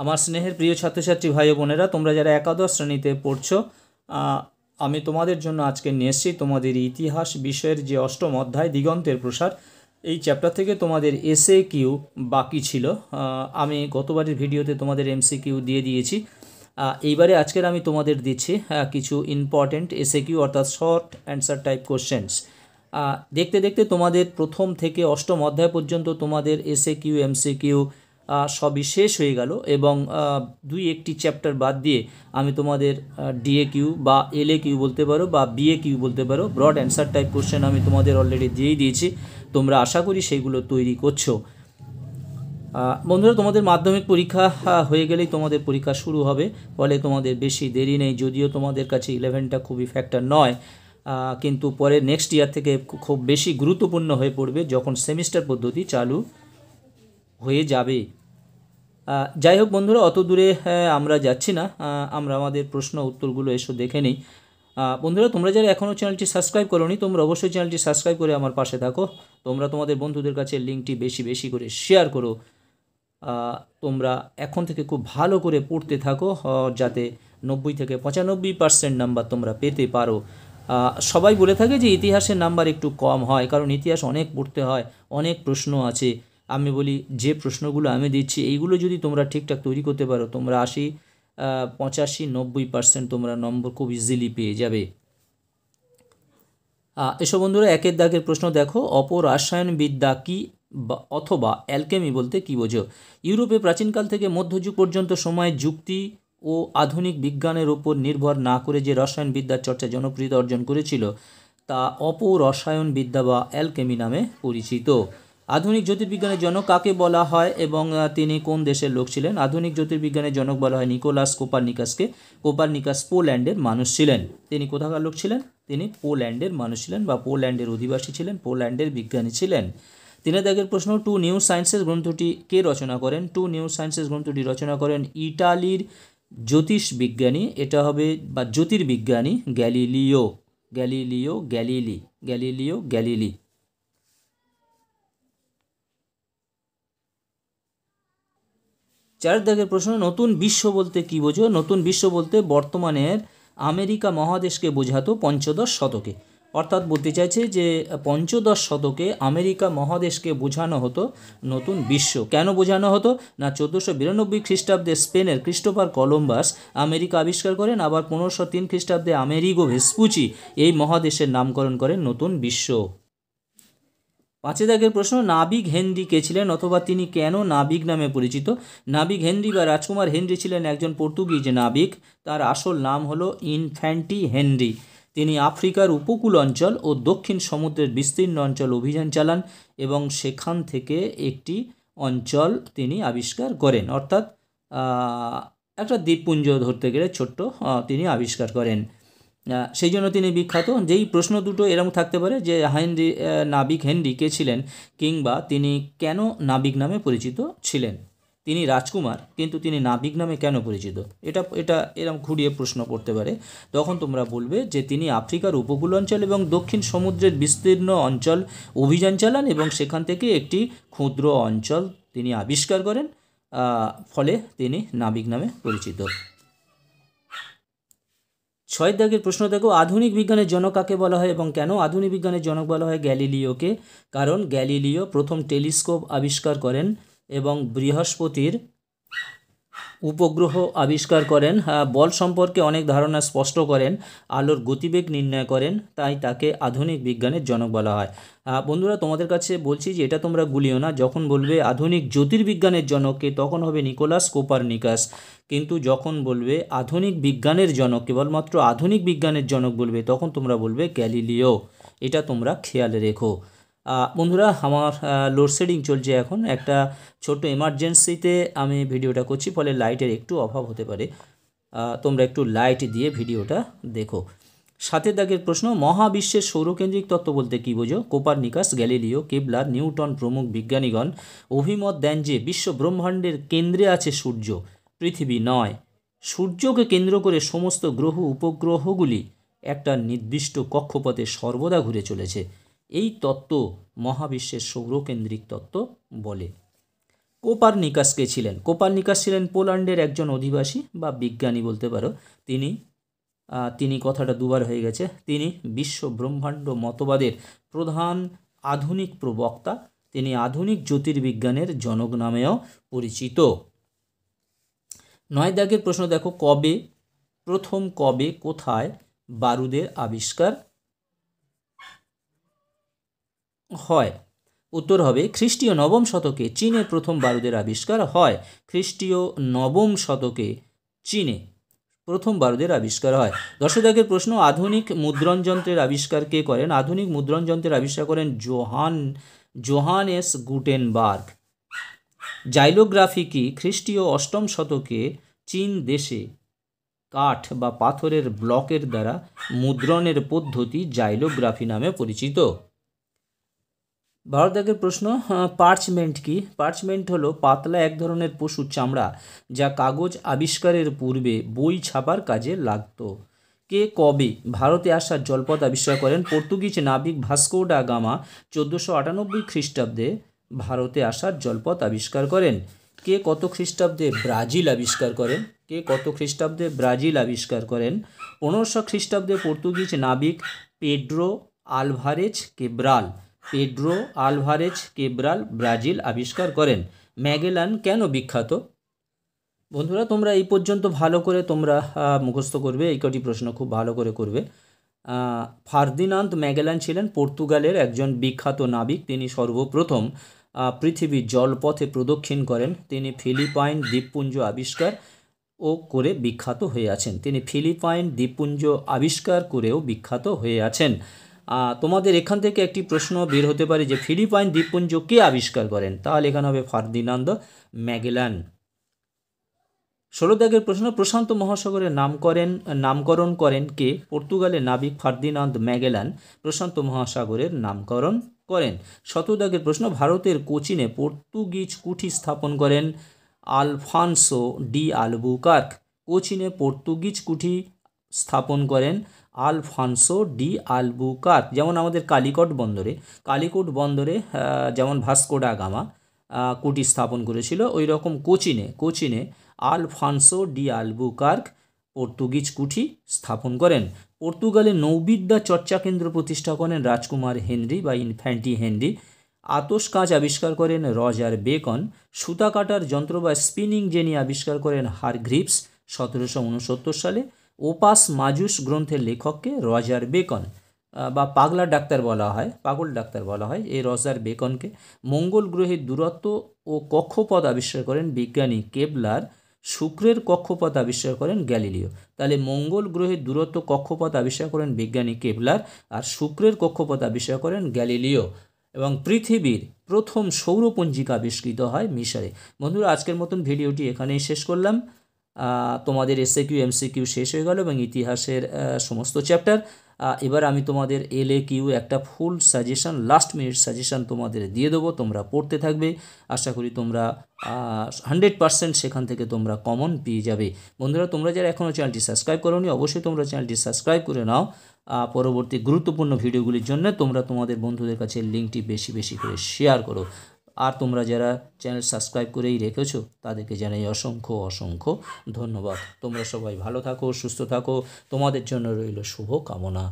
আমার স্নেহের প্রিয় ছাত্রছাত্রী ভাই বোনেরা তোমরা যারা একাদশ শ্রেণীতে পড়ছো আমি তোমাদের জন্য আজকে নিয়ে এসেছি তোমাদের ইতিহাস বিষয়ের যে অষ্টম অধ্যায় দিগন্তের প্রসার এই চ্যাপ্টার থেকে তোমাদের এসএ কিউ বাকি ছিল আমি গতবারের ভিডিওতে তোমাদের এমসি কিউ দিয়ে দিয়েছি এইবারে আজকের আমি তোমাদের দিচ্ছি কিছু ইম্পর্টেন্ট এসএ কিউ অর্থাৎ শর্ট অ্যান্সার টাইপ কোশ্চেন্স দেখতে দেখতে তোমাদের প্রথম থেকে অষ্টম অধ্যায় পর্যন্ত তোমাদের এসএ কিউ এমসি কিউ সবই শেষ হয়ে গেল এবং দুই একটি চ্যাপ্টার বাদ দিয়ে আমি তোমাদের ডিএ কিউ বা এলএ কিউ বলতে পারো বা বিএ কিউ বলতে পারো ব্রড অ্যান্সার টাইপ কোশ্চেন আমি তোমাদের অলরেডি দিয়েই দিয়েছি তোমরা আশা করি সেগুলো তৈরি করছো বন্ধুরা তোমাদের মাধ্যমিক পরীক্ষা হয়ে গেলেই তোমাদের পরীক্ষা শুরু হবে ফলে তোমাদের বেশি দেরি নেই যদিও তোমাদের কাছে ইলেভেনটা খুবই ফ্যাক্টর নয় কিন্তু পরে নেক্সট ইয়ার থেকে খুব বেশি গুরুত্বপূর্ণ হয়ে পড়বে যখন সেমিস্টার পদ্ধতি চালু হয়ে যাবে যাই হোক বন্ধুরা অত দূরে আমরা যাচ্ছি না আমরা আমাদের প্রশ্ন উত্তরগুলো এসো দেখে নিই বন্ধুরা তোমরা যারা এখনও চ্যানেলটি সাবস্ক্রাইব করোনি তোমরা অবশ্যই চ্যানেলটি সাবস্ক্রাইব করে আমার পাশে থাকো তোমরা তোমাদের বন্ধুদের কাছে লিঙ্কটি বেশি বেশি করে শেয়ার করো তোমরা এখন থেকে খুব ভালো করে পড়তে থাকো যাতে নব্বই থেকে পঁচানব্বই পার্সেন্ট নাম্বার তোমরা পেতে পারো সবাই বলে থাকে যে ইতিহাসের নাম্বার একটু কম হয় কারণ ইতিহাস অনেক পড়তে হয় অনেক প্রশ্ন আছে আমি বলি যে প্রশ্নগুলো আমি দিচ্ছি এইগুলো যদি তোমরা ঠিকঠাক তৈরি করতে পারো তোমরা আশি পঁচাশি নব্বই পার্সেন্ট তোমরা নম্বর খুব ইজিলি পেয়ে যাবে এসব বন্ধুরা একের দাগের প্রশ্ন দেখো অপর রাসায়নবিদ্যা কী অথবা অ্যালকেমি বলতে কী বোঝো ইউরোপে প্রাচীনকাল থেকে মধ্যযুগ পর্যন্ত সময়ে যুক্তি ও আধুনিক বিজ্ঞানের ওপর নির্ভর না করে যে রসায়ন বিদ্যার চর্চা জনপ্রিয়তা অর্জন করেছিল তা অপরসায়ন বিদ্যা বা অ্যালকেমি নামে পরিচিত আধুনিক জ্যোতির্বিজ্ঞানের জনক কাকে বলা হয় এবং তিনি কোন দেশের লোক ছিলেন আধুনিক জ্যোতির্বিজ্ঞানের জনক বলা হয় নিকোলাস কোপারনিকাসকে কোপারনিকাস পোল্যান্ডের মানুষ ছিলেন তিনি কোথাকার লোক ছিলেন তিনি পোল্যান্ডের মানুষ ছিলেন বা পোল্যান্ডের অধিবাসী ছিলেন পোল্যান্ডের বিজ্ঞানী ছিলেন তিনি দেখের প্রশ্ন টু নিউ সায়েন্সেস গ্রন্থটি কে রচনা করেন টু নিউ সায়েন্সেস গ্রন্থটি রচনা করেন ইটালির জ্যোতিষ বিজ্ঞানী এটা হবে বা জ্যোতির্বিজ্ঞানী Galileo Galileo Galilei Galileo Galilei চার দাগের প্রশ্ন নতুন বিশ্ব বলতে কি বোঝো নতুন বিশ্ব বলতে বর্তমানের আমেরিকা মহাদেশকে বোঝাতো পঞ্চদশ শতকে অর্থাৎ বলতে চাইছে যে পঞ্চদশ শতকে আমেরিকা মহাদেশকে বোঝানো হতো নতুন বিশ্ব কেন বোঝানো হতো না চোদ্দোশো বিরানব্বই খ্রিস্টাব্দে স্পেনের ক্রিস্টোফার কলম্বাস আমেরিকা আবিষ্কার করেন আবার পনেরোশো তিন খ্রিস্টাব্দে আমেরিগো ভেসপুচি এই মহাদেশের নামকরণ করেন নতুন বিশ্ব পাঁচে দাগের প্রশ্ন নাবিক হেনরি কে ছিলেন অথবা তিনি কেন নাবিক নামে পরিচিত নাবিক হেনরি বা রাজকুমার হেনরি ছিলেন একজন পর্তুগিজ নাবিক তার আসল নাম হলো ইনফ্যান্টি হেনরি তিনি আফ্রিকার উপকূল অঞ্চল ও দক্ষিণ সমুদ্রের বিস্তীর্ণ অঞ্চল অভিযান চালান এবং সেখান থেকে একটি অঞ্চল তিনি আবিষ্কার করেন অর্থাৎ একটা দ্বীপপুঞ্জ ধরতে গেলে ছোট্ট তিনি আবিষ্কার করেন সেই জন্য তিনি বিখ্যাত যেই প্রশ্ন দুটো এরম থাকতে পারে যে হেনরি নাবিক হেনরি কে ছিলেন কিংবা তিনি কেন নাবিক নামে পরিচিত ছিলেন তিনি রাজকুমার কিন্তু তিনি নাবিক নামে কেন পরিচিত এটা এটা এরম ঘুরিয়ে প্রশ্ন করতে পারে তখন তোমরা বলবে যে তিনি আফ্রিকার উপকূল অঞ্চল এবং দক্ষিণ সমুদ্রের বিস্তীর্ণ অঞ্চল অভিযান চালান এবং সেখান থেকে একটি ক্ষুদ্র অঞ্চল তিনি আবিষ্কার করেন ফলে তিনি নাবিক নামে পরিচিত ছয় দাগের প্রশ্ন দেখো আধুনিক বিজ্ঞানের জনক কাকে বলা হয় এবং কেন আধুনিক বিজ্ঞানের জনক বলা হয় গ্যালিলিওকে কারণ গ্যালিলিও প্রথম টেলিস্কোপ আবিষ্কার করেন এবং বৃহস্পতির উপগ্রহ আবিষ্কার করেন হ্যাঁ, বল সম্পর্কে অনেক ধারণা স্পষ্ট করেন আলোর গতিবেগ নির্ণয় করেন তাই তাকে আধুনিক বিজ্ঞানের জনক বলা হয় হ্যাঁ, বন্ধুরা তোমাদের কাছে বলছি যে এটা তোমরা গুলিও না যখন বলবে আধুনিক জ্যোতির্বিজ্ঞানের জনককে তখন হবে নিকোলাস কোপারনিকাস কিন্তু যখন বলবে আধুনিক বিজ্ঞানের জনক কেবলমাত্র আধুনিক বিজ্ঞানের জনক বলবে তখন তোমরা বলবে গ্যালিলিও এটা তোমরা খেয়াল রেখো বন্ধুরা আমার লোডশেডিং চলছে এখন একটা ছোট এমার্জেন্সিতে আমি ভিডিওটা করছি ফলে লাইটের একটু অভাব হতে পারে তোমরা একটু লাইট দিয়ে ভিডিওটা দেখো সাথে দাগের প্রশ্ন মহাবিশ্বের সৌরকেন্দ্রিক তত্ত্ব বলতে কী বোঝো কোপার নিকাশ গ্যালিলিও কেবলার নিউটন প্রমুখ বিজ্ঞানীগণ অভিমত দেন যে বিশ্ব ব্রহ্মাণ্ডের কেন্দ্রে আছে সূর্য পৃথিবী নয় সূর্যকে কেন্দ্র করে সমস্ত গ্রহ উপগ্রহগুলি একটা নির্দিষ্ট কক্ষপথে সর্বদা ঘুরে চলেছে এই তত্ত্ব মহাবিশ্বের সৌরকেন্দ্রিক তত্ত্ব বলে কোপার কে ছিলেন কোপারনিকাস ছিলেন পোল্যান্ডের একজন অধিবাসী বা বিজ্ঞানী বলতে পারো তিনি তিনি কথাটা দুবার হয়ে গেছে তিনি বিশ্ব ব্রহ্মাণ্ড মতবাদের প্রধান আধুনিক প্রবক্তা তিনি আধুনিক জ্যোতির্বিজ্ঞানের জনক নামেও পরিচিত নয় দাগের প্রশ্ন দেখো কবে প্রথম কবে কোথায় বারুদের আবিষ্কার হয় উত্তর হবে খ্রিস্টীয় নবম শতকে চীনে প্রথম বারুদের আবিষ্কার হয় খ্রিস্টীয় নবম শতকে চীনে প্রথম বারুদের আবিষ্কার হয় দর্শকের প্রশ্ন আধুনিক মুদ্রণযন্ত্রের আবিষ্কার কে করেন আধুনিক মুদ্রণযন্ত্রের আবিষ্কার করেন জোহান জোহানেস গুটেনবার্গ জাইলোগ্রাফি কি খ্রিস্টীয় অষ্টম শতকে চীন দেশে কাঠ বা পাথরের ব্লকের দ্বারা মুদ্রণের পদ্ধতি জাইলোগ্রাফি নামে পরিচিত ভারত আগের প্রশ্ন পার্চমেন্ট কি পার্চমেন্ট হলো পাতলা এক ধরনের পশুর চামড়া যা কাগজ আবিষ্কারের পূর্বে বই ছাপার কাজে লাগতো কে কবে ভারতে আসার জলপথ আবিষ্কার করেন পর্তুগিজ নাবিক ভাস্কো ডা গামা চোদ্দোশো আটানব্বই খ্রিস্টাব্দে ভারতে আসার জলপথ আবিষ্কার করেন কে কত খ্রিস্টাব্দে ব্রাজিল আবিষ্কার করেন কে কত খ্রিস্টাব্দে ব্রাজিল আবিষ্কার করেন পনেরোশো খ্রিস্টাব্দে পর্তুগিজ নাবিক Pedro Alvares Cabral Pedro Alvares Cabral Brazil আবিষ্কার করেন ম্যাগেলান কেন বিখ্যাত বন্ধুরা তোমরা এই পর্যন্ত ভালো করে তোমরা মুখস্থ করবে এই কটি প্রশ্ন খুব ভালো করে করবে ফার্দিনান্দ ম্যাগেলান ছিলেন পর্তুগালের একজন বিখ্যাত নাবিক তিনি সর্বপ্রথম পৃথিবীর জলপথে প্রদক্ষিণ করেন তিনি ফিলিপাইন দ্বীপপুঞ্জ আবিষ্কার ও করে বিখ্যাত হয়ে আছেন তিনি ফিলিপাইন দ্বীপপুঞ্জ আবিষ্কার করেও বিখ্যাত হয়ে আছেন তোমাদের এখান থেকে একটি প্রশ্ন বের হতে পারে যে ফিলিপাইন দ্বীপপুঞ্জ কে আবিষ্কার করেন তাহলে এখানে হবে ফার্দিনান্দ ম্যাগেলান ষোলো দাগের প্রশ্ন প্রশান্ত মহাসাগরের নাম করেন নামকরণ করেন কে পর্তুগালের নাবিক ফার্দিনান্দ ম্যাগেলান প্রশান্ত মহাসাগরের নামকরণ করেন শতদাগের প্রশ্ন ভারতের কোচিনে পর্তুগিজ কুঠি স্থাপন করেন আলফানসো ডি আলবুকার্ক কোচিনে পর্তুগিজ কুঠি স্থাপন করেন আলফানসো ডি আলবুকার যেমন আমাদের কালিকট বন্দরে কালিকট বন্দরে যেমন ভাস্কোডা গামা কুটি স্থাপন করেছিল ওই রকম কোচিনে কোচিনে আলফানসো ডি আলবুকার্ক পর্তুগিজ কুঠি স্থাপন করেন পর্তুগালে নৌবিদ্যা চর্চা কেন্দ্র প্রতিষ্ঠা করেন রাজকুমার হেনরি বা ইনফ্যান্টি হেনরি আতস কাঁচ আবিষ্কার করেন রজার বেকন সুতা কাটার যন্ত্র বা স্পিনিং জেনি আবিষ্কার করেন গ্রিপস সতেরোশো উনসত্তর সালে ওপাস মাজুস গ্রন্থের লেখককে রজার বেকন বা পাগলা ডাক্তার বলা হয় পাগল ডাক্তার বলা হয় এই রজার বেকনকে মঙ্গল গ্রহের দূরত্ব ও কক্ষপথ আবিষ্কার করেন বিজ্ঞানী কেবলার শুক্রের কক্ষপথ আবিষ্কার করেন গ্যালিলিও তাহলে মঙ্গল গ্রহের দূরত্ব কক্ষপথ আবিষ্কার করেন বিজ্ঞানী কেবলার আর শুক্রের কক্ষপথ আবিষ্কার করেন গ্যালিলিও এবং পৃথিবীর প্রথম সৌরপঞ্জিকা আবিষ্কৃত হয় মিশরে বন্ধুরা আজকের মতন ভিডিওটি এখানেই শেষ করলাম তোমাদের এসএ কিউ এমসি কিউ শেষ হয়ে গেল এবং ইতিহাসের সমস্ত চ্যাপ্টার এবার আমি তোমাদের এল কিউ একটা full suggestion last minute suggestion তোমাদের দিয়ে দেবো তোমরা পড়তে থাকবে আশা করি তোমরা হান্ড্রেড পারসেন্ট সেখান থেকে তোমরা কমন পেয়ে যাবে বন্ধুরা তোমরা যারা এখনও চ্যানেলটি সাবস্ক্রাইব করোনি অবশ্যই তোমরা চ্যানেলটি সাবস্ক্রাইব করে নাও পরবর্তী গুরুত্বপূর্ণ ভিডিওগুলির জন্য তোমরা তোমাদের বন্ধুদের কাছে লিঙ্কটি বেশি বেশি করে শেয়ার করো আর তোমরা যারা চ্যানেল সাবস্ক্রাইব করেই রেখেছো তাদেরকে জানাই অসংখ্য অসংখ্য ধন্যবাদ তোমরা সবাই ভালো থাকো সুস্থ থাকো তোমাদের জন্য রইল শুভ কামনা